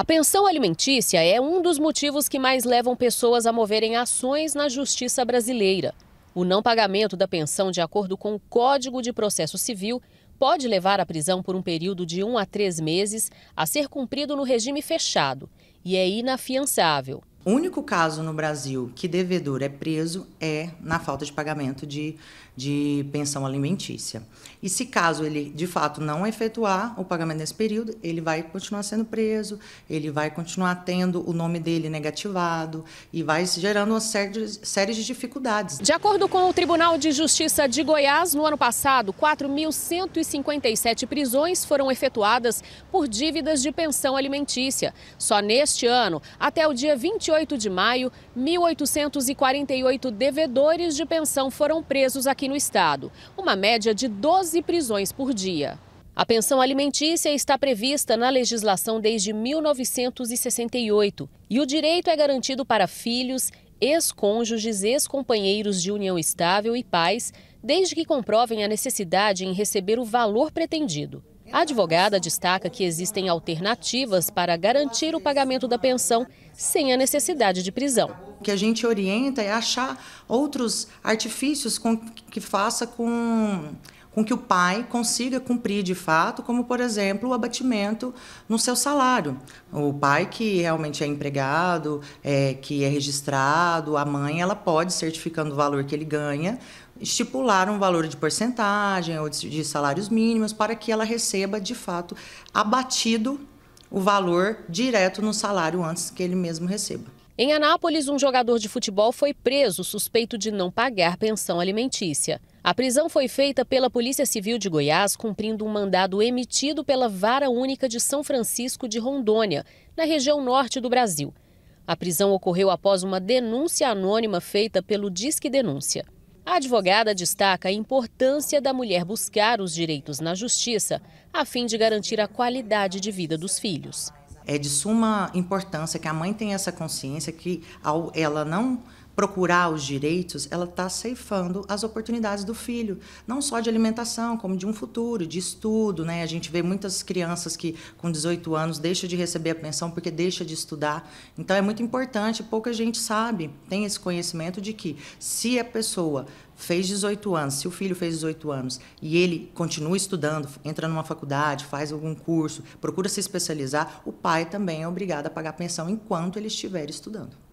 A pensão alimentícia é um dos motivos que mais levam pessoas a moverem ações na justiça brasileira. O não pagamento da pensão, de acordo com o Código de Processo Civil, pode levar à prisão por um período de um a três meses, a ser cumprido no regime fechado, e é inafiançável. O único caso no Brasil que devedor é preso é na falta de pagamento de, de pensão alimentícia. E se caso ele, de fato, não efetuar o pagamento nesse período, ele vai continuar sendo preso, ele vai continuar tendo o nome dele negativado e vai gerando uma série de, série de dificuldades. De acordo com o Tribunal de Justiça de Goiás, no ano passado, 4.157 prisões foram efetuadas por dívidas de pensão alimentícia. Só neste ano, até o dia 28 18 de maio, 1.848 devedores de pensão foram presos aqui no estado, uma média de 12 prisões por dia. A pensão alimentícia está prevista na legislação desde 1968 e o direito é garantido para filhos, ex-cônjuges, ex-companheiros de união estável e pais, desde que comprovem a necessidade em receber o valor pretendido. A advogada destaca que existem alternativas para garantir o pagamento da pensão sem a necessidade de prisão. O que a gente orienta é achar outros artifícios com, que faça com com que o pai consiga cumprir de fato, como por exemplo o abatimento no seu salário. O pai que realmente é empregado, é, que é registrado, a mãe ela pode certificando o valor que ele ganha estipular um valor de porcentagem ou de salários mínimos para que ela receba de fato abatido o valor direto no salário antes que ele mesmo receba. Em Anápolis, um jogador de futebol foi preso suspeito de não pagar pensão alimentícia. A prisão foi feita pela Polícia Civil de Goiás, cumprindo um mandado emitido pela Vara Única de São Francisco de Rondônia, na região norte do Brasil. A prisão ocorreu após uma denúncia anônima feita pelo Disque Denúncia. A advogada destaca a importância da mulher buscar os direitos na justiça, a fim de garantir a qualidade de vida dos filhos é de suma importância que a mãe tenha essa consciência que ao ela não procurar os direitos, ela está ceifando as oportunidades do filho, não só de alimentação, como de um futuro, de estudo. Né? A gente vê muitas crianças que, com 18 anos, deixam de receber a pensão porque deixa de estudar. Então, é muito importante, pouca gente sabe, tem esse conhecimento de que se a pessoa fez 18 anos, se o filho fez 18 anos e ele continua estudando, entra numa faculdade, faz algum curso, procura se especializar, o pai também é obrigado a pagar pensão enquanto ele estiver estudando.